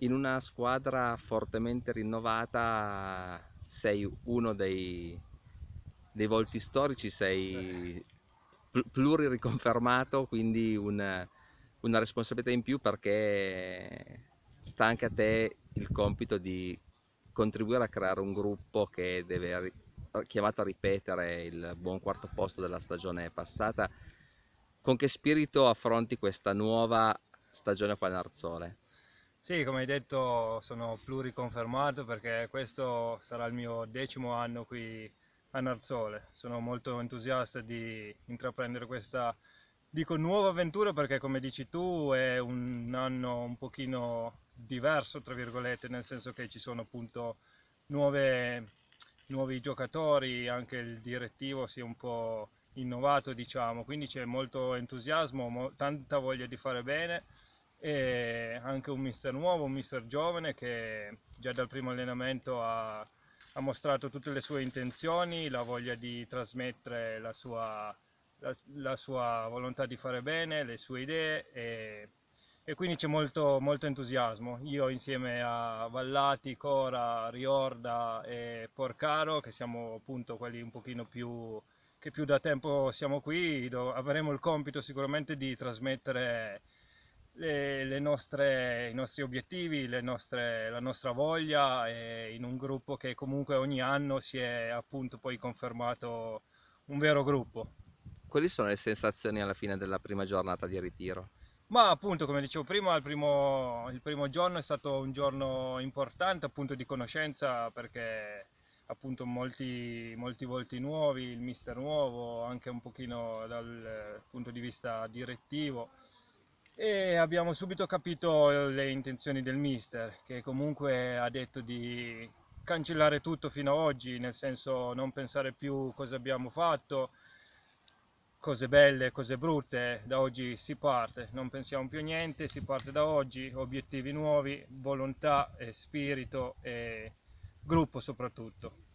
in una squadra fortemente rinnovata sei uno dei, dei volti storici, sei eh. pluri riconfermato, quindi un, una responsabilità in più perché sta anche a te il compito di contribuire a creare un gruppo che deve chiamato a ripetere il buon quarto posto della stagione passata. Con che spirito affronti questa nuova stagione a Panarzole? Sì, come hai detto sono pluriconfermato perché questo sarà il mio decimo anno qui a Narzole. Sono molto entusiasta di intraprendere questa, dico, nuova avventura perché come dici tu è un anno un pochino diverso, tra virgolette, nel senso che ci sono appunto nuove, nuovi giocatori, anche il direttivo si è un po' innovato, diciamo, quindi c'è molto entusiasmo, mo tanta voglia di fare bene e anche un mister nuovo, un mister giovane che già dal primo allenamento ha, ha mostrato tutte le sue intenzioni, la voglia di trasmettere la sua, la, la sua volontà di fare bene, le sue idee e, e quindi c'è molto, molto, entusiasmo. Io insieme a Vallati, Cora, Riorda e Porcaro, che siamo appunto quelli un pochino più che più da tempo siamo qui, avremo il compito sicuramente di trasmettere le, le nostre, i nostri obiettivi, nostre, la nostra voglia in un gruppo che comunque ogni anno si è appunto poi confermato un vero gruppo. Quali sono le sensazioni alla fine della prima giornata di ritiro? Ma appunto, come dicevo prima, il primo, il primo, giorno è stato un giorno importante appunto di conoscenza perché appunto molti, molti volti nuovi, il mister nuovo, anche un pochino dal punto di vista direttivo e abbiamo subito capito le intenzioni del mister che comunque ha detto di cancellare tutto fino ad oggi, nel senso non pensare più cosa abbiamo fatto, cose belle, cose brutte, da oggi si parte, non pensiamo più a niente, si parte da oggi, obiettivi nuovi, volontà e spirito e gruppo soprattutto.